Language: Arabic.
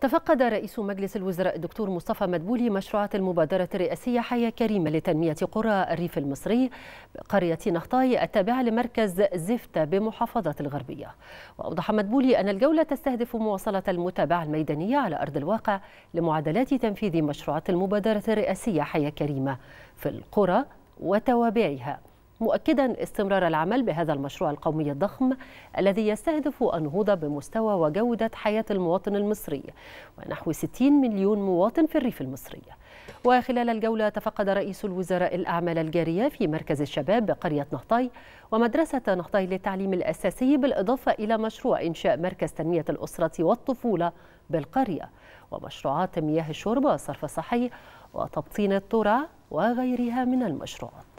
تفقد رئيس مجلس الوزراء الدكتور مصطفى مدبولي مشروعات المبادرة الرئاسية حياة كريمة لتنمية قرى الريف المصري قرية نخطاي التابعة لمركز زفتة بمحافظة الغربية وأوضح مدبولي أن الجولة تستهدف مواصلة المتابعة الميدانية على أرض الواقع لمعادلات تنفيذ مشروعات المبادرة الرئاسية حياة كريمة في القرى وتوابعها مؤكدا استمرار العمل بهذا المشروع القومي الضخم الذي يستهدف النهوض بمستوى وجودة حياة المواطن المصري ونحو 60 مليون مواطن في الريف المصري وخلال الجولة تفقد رئيس الوزراء الأعمال الجارية في مركز الشباب بقرية نهطي ومدرسة نهطي للتعليم الأساسي بالإضافة إلى مشروع إنشاء مركز تنمية الأسرة والطفولة بالقرية ومشروعات مياه الشرب والصرف الصحي وتبطين الترع وغيرها من المشروعات